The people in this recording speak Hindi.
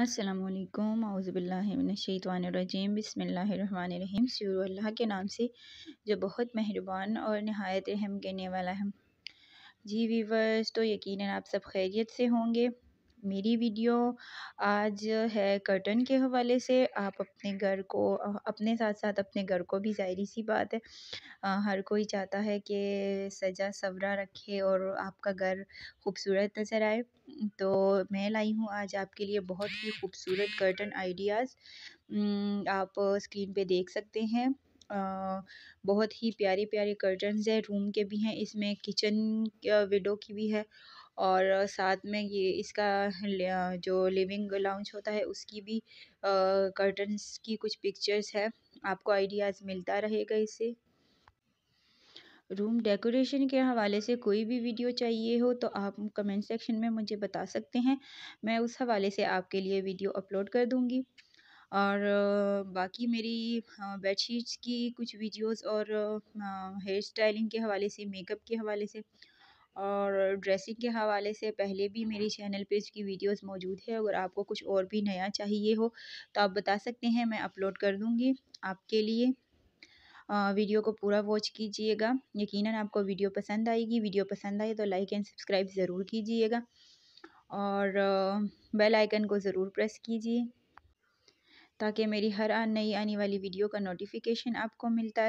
अस्सलाम अज़बिल्लिमिनशैतवानरजीम बसमीम अल्लाह के नाम से जो बहुत मेहरबान और नहायत रहम करने वाला है जी वीवर्स तो यकीनन आप सब खैरियत से होंगे मेरी वीडियो आज है कर्टन के हवाले से आप अपने घर को अपने साथ साथ अपने घर को भी जाहिर सी बात है हर कोई चाहता है कि सजा सवरा रखे और आपका घर खूबसूरत नज़र आए तो मैं लाई हूँ आज आपके लिए बहुत ही खूबसूरत कर्टन आइडियाज़ आप स्क्रीन पे देख सकते हैं आ, बहुत ही प्यारे प्यारे कर्टन्स हैं रूम के भी हैं इसमें किचन विडो की भी है और साथ में ये इसका जो लिविंग लाउंज होता है उसकी भी कर्टन्स की कुछ पिक्चर्स है आपको आइडियाज़ मिलता रहेगा इससे रूम डेकोरेशन के हवाले से कोई भी वीडियो चाहिए हो तो आप कमेंट सेक्शन में मुझे बता सकते हैं मैं उस हवाले से आपके लिए वीडियो अपलोड कर दूंगी और बाकी मेरी बेडशीट्स की कुछ वीडियोस और हेयर स्टाइलिंग के हवाले से मेकअप के हवाले से और ड्रेसिंग के हवाले से पहले भी मेरी चैनल पे इसकी वीडियोस मौजूद है अगर आपको कुछ और भी नया चाहिए हो तो आप बता सकते हैं मैं अपलोड कर दूँगी आपके लिए वीडियो को पूरा वॉच कीजिएगा यकीनन आपको वीडियो पसंद आएगी वीडियो पसंद आए तो लाइक एंड सब्सक्राइब ज़रूर कीजिएगा और बेल आइकन को ज़रूर प्रेस कीजिए ताकि मेरी हर नई आने वाली वीडियो का नोटिफिकेशन आपको मिलता रहे